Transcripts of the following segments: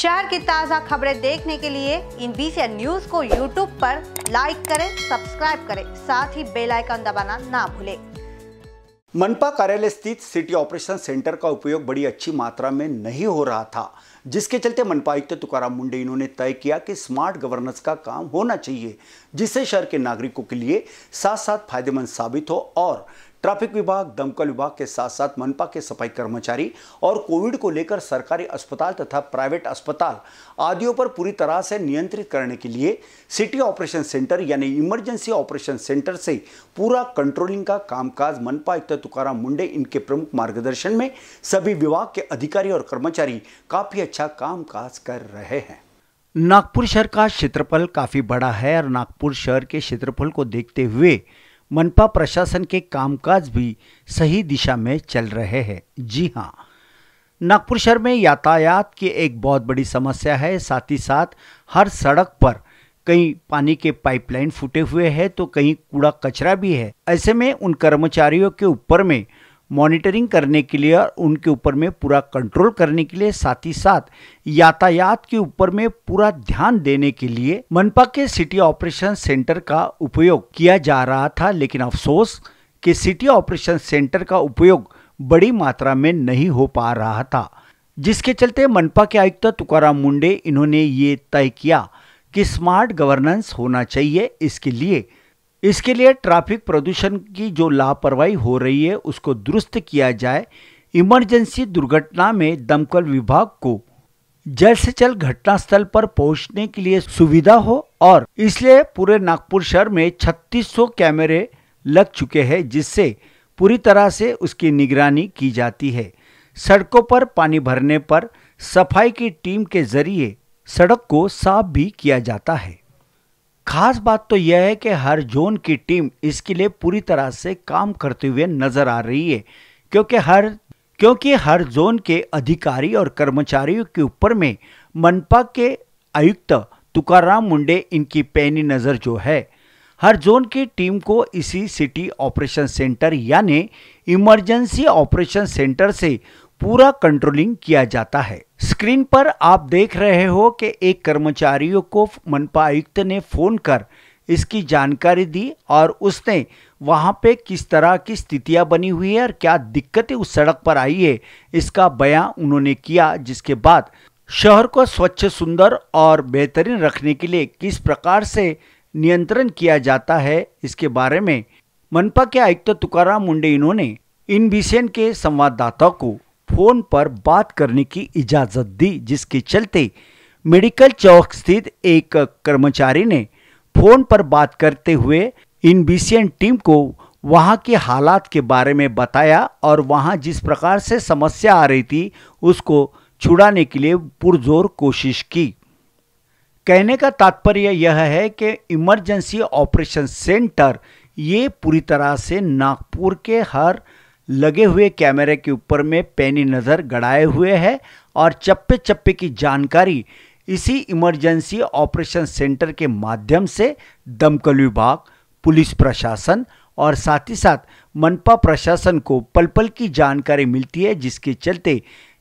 शहर की ताज़ा खबरें देखने के लिए इन बीसी न्यूज को यूट्यूब पर लाइक करें सब्सक्राइब करें साथ ही बेल आइकन दबाना ना भूलें मनपा कार्यालय स्थित सिटी ऑपरेशन सेंटर का उपयोग बड़ी अच्छी मात्रा में नहीं हो रहा था जिसके चलते मनपा आयुक्त तो तुकाराम मुंडे इन्होंने तय किया कि स्मार्ट गवर्नेंस का काम होना चाहिए जिससे शहर के नागरिकों के लिए साथ साथ फायदेमंद साबित हो और ट्रैफिक विभाग दमकल विभाग के साथ साथ मनपा के सफाई कर्मचारी और कोविड को लेकर सरकारी अस्पताल तथा प्राइवेट अस्पताल आदियों पर पूरी तरह से नियंत्रित करने के लिए सिटी ऑपरेशन सेंटर यानी इमरजेंसी ऑपरेशन सेंटर से पूरा कंट्रोलिंग का कामकाज मनपा आयुक्त तुकाराम मुंडे इनके प्रमुख मार्गदर्शन में सभी विभाग के अधिकारी और कर्मचारी काफी अच्छा कामकाज कर रहे हैं नागपुर शहर का क्षेत्रफल काफ़ी बड़ा है और नागपुर शहर के क्षेत्रफल को देखते हुए मनपा प्रशासन के कामकाज भी सही दिशा में चल रहे हैं जी हाँ नागपुर शहर में यातायात की एक बहुत बड़ी समस्या है साथ ही साथ हर सड़क पर कहीं पानी के पाइपलाइन फूटे हुए हैं तो कहीं कूड़ा कचरा भी है ऐसे में उन कर्मचारियों के ऊपर में मॉनिटरिंग करने के लिए और उनके ऊपर में पूरा कंट्रोल करने के लिए साथ ही साथ यातायात के ऊपर में पूरा ध्यान देने के लिए मनपा के सिटी ऑपरेशन सेंटर का उपयोग किया जा रहा था लेकिन अफसोस कि सिटी ऑपरेशन सेंटर का उपयोग बड़ी मात्रा में नहीं हो पा रहा था जिसके चलते मनपा के आयुक्त तुकाराम मुंडे इन्होंने ये तय किया कि स्मार्ट गवर्नेंस होना चाहिए इसके लिए इसके लिए ट्रैफिक प्रदूषण की जो लापरवाही हो रही है उसको दुरुस्त किया जाए इमरजेंसी दुर्घटना में दमकल विभाग को जल्द से जल्द घटनास्थल पर पहुंचने के लिए सुविधा हो और इसलिए पूरे नागपुर शहर में 3600 कैमरे लग चुके हैं जिससे पूरी तरह से उसकी निगरानी की जाती है सड़कों पर पानी भरने पर सफाई की टीम के जरिए सड़क को साफ भी किया जाता है खास बात तो यह है कि हर जोन की टीम इसके लिए पूरी तरह से काम करते हुए नजर आ रही है क्योंकि हर क्योंकि हर जोन के अधिकारी और कर्मचारियों के ऊपर में मनपा के आयुक्त तुकाराम मुंडे इनकी पैनी नज़र जो है हर जोन की टीम को इसी सिटी ऑपरेशन सेंटर यानी इमरजेंसी ऑपरेशन सेंटर से पूरा कंट्रोलिंग किया जाता है स्क्रीन पर आप देख रहे हो कि एक कर्मचारियों को मनपा आयुक्त ने फोन कर इसकी जानकारी दी और उसने वहाँ पे किस तरह की स्थितियाँ बनी हुई है और क्या दिक्कतें उस सड़क पर आई है इसका बयां उन्होंने किया जिसके बाद शहर को स्वच्छ सुंदर और बेहतरीन रखने के लिए किस प्रकार से नियंत्रण किया जाता है इसके बारे में मनपा के आयुक्त तुकाराम मुंडे इन्होंने इन बीसेन के संवाददाता को फ़ोन पर बात करने की इजाज़त दी जिसके चलते मेडिकल चौक स्थित एक कर्मचारी ने फ़ोन पर बात करते हुए इनबीसीएन टीम को वहां के हालात के बारे में बताया और वहां जिस प्रकार से समस्या आ रही थी उसको छुड़ाने के लिए पुरजोर कोशिश की कहने का तात्पर्य यह है कि इमरजेंसी ऑपरेशन सेंटर ये पूरी तरह से नागपुर के हर लगे हुए कैमरे के ऊपर में पैनी नज़र गड़ाए हुए है और चप्पे चप्पे की जानकारी इसी इमरजेंसी ऑपरेशन सेंटर के माध्यम से दमकल विभाग पुलिस प्रशासन और साथ ही साथ मनपा प्रशासन को पल पल की जानकारी मिलती है जिसके चलते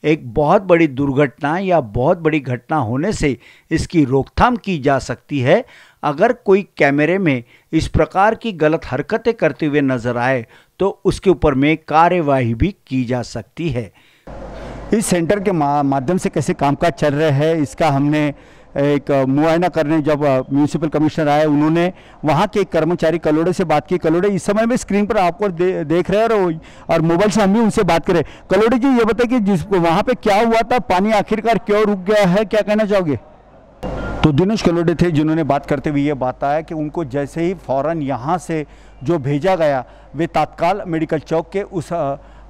एक बहुत बड़ी दुर्घटना या बहुत बड़ी घटना होने से इसकी रोकथाम की जा सकती है अगर कोई कैमरे में इस प्रकार की गलत हरकतें करते हुए नजर आए तो उसके ऊपर में कार्यवाही भी की जा सकती है इस सेंटर के माध्यम से कैसे कामकाज चल रहे हैं इसका हमने एक मुआयना करने जब म्यूनसिपल कमिश्नर आए उन्होंने वहाँ के कर्मचारी कलोड़े से बात की कलोड़े इस समय में स्क्रीन पर आपको दे, देख रहे हैं और, और मोबाइल से हम भी उनसे बात करें कलोड़े जी ये बताए कि जिस वहाँ पे क्या हुआ था पानी आखिरकार क्यों रुक गया है क्या कहना चाहोगे तो दिनेश कलोडे थे जिन्होंने बात करते हुए ये बताया कि उनको जैसे ही फौरन यहाँ से जो भेजा गया वे तत्काल मेडिकल चौक के उस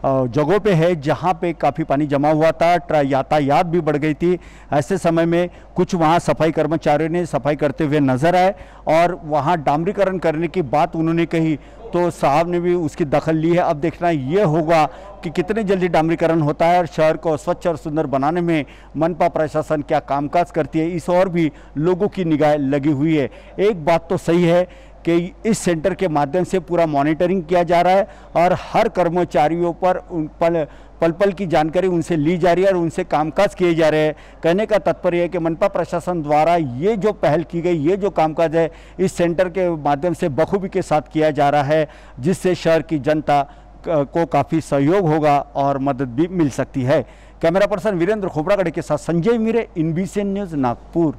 जगहों पे है जहाँ पे काफ़ी पानी जमा हुआ था यातायात भी बढ़ गई थी ऐसे समय में कुछ वहाँ सफाई कर्मचारियों ने सफाई करते हुए नज़र आए और वहाँ डामरीकरण करने की बात उन्होंने कही तो साहब ने भी उसकी दखल ली है अब देखना यह होगा कि कितने जल्दी डामरीकरण होता है और शहर को स्वच्छ और सुंदर बनाने में मनपा प्रशासन क्या कामकाज करती है इस और भी लोगों की निगाह लगी हुई है एक बात तो सही है कि इस सेंटर के माध्यम से पूरा मॉनिटरिंग किया जा रहा है और हर कर्मचारियों पर उन पल पल पल की जानकारी उनसे ली जा रही है और उनसे कामकाज किए जा रहे हैं कहने का तात्पर्य है कि मनपा प्रशासन द्वारा ये जो पहल की गई ये जो कामकाज है इस सेंटर के माध्यम से बखूबी के साथ किया जा रहा है जिससे शहर की जनता को काफ़ी सहयोग होगा और मदद भी मिल सकती है कैमरा पर्सन वीरेंद्र खोपड़ागढ़ के साथ संजय मीरे इन न्यूज़ नागपुर